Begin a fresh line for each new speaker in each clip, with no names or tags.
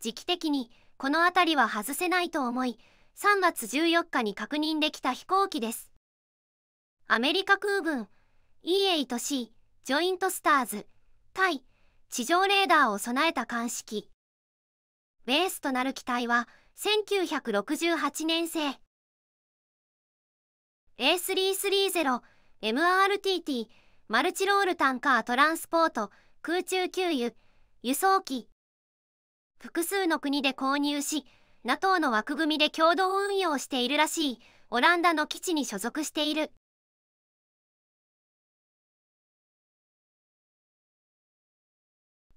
時期的にこの辺りは外せないと思い3月14日に確認できた飛行機ですアメリカ空軍 EA と C ジョイントスターズ対地上レーダーを備えた鑑識ベースとなる機体は1968年製 A330MRTT マルチロールタンカートランスポート空中給油輸送機複数の国で購入し NATO の枠組みで共同運用しているらしいオランダの基地に所属している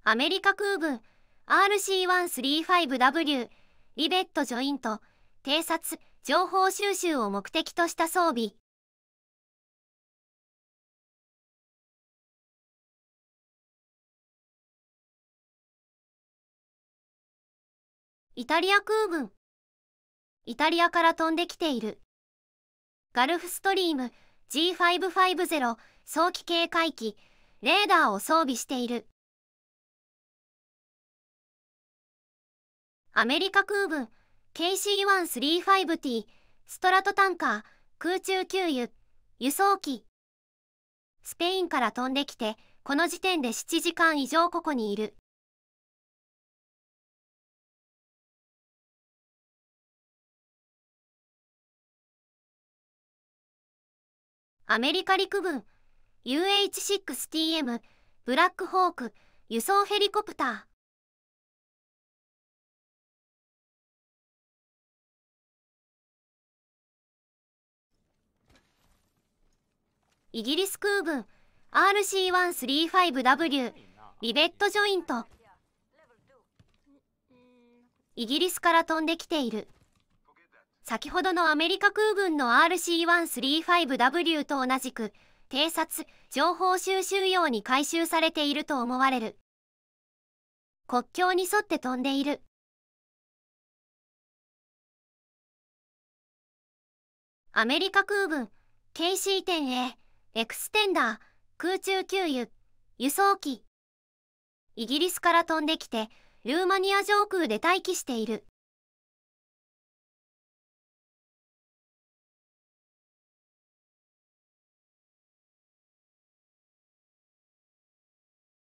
アメリカ空軍 RC135W リベットジョイント偵察情報収集を目的とした装備
イタリア空軍イタ
リアから飛んできているガルフストリーム G550 早期警戒機レーダーを装備しているアメリカ空軍 KC-135T ストラトタンカー空中給油輸送機スペインから飛んできてこの時点で7時間以上ここにいる
アメリカ陸軍 UH-6TM ブラックホーク輸送ヘリコプター
イギリス空軍 RC135W リベットジョイントイギリスから飛んできている。先ほどのアメリカ空軍の RC-135W と同じく、偵察、情報収集用に回収されていると思われる。
国境に沿って飛んでいる。
アメリカ空軍、KC-10A、エクステンダー、空中給油、輸送機。イギリスから飛んできて、ルーマニア上空で待機している。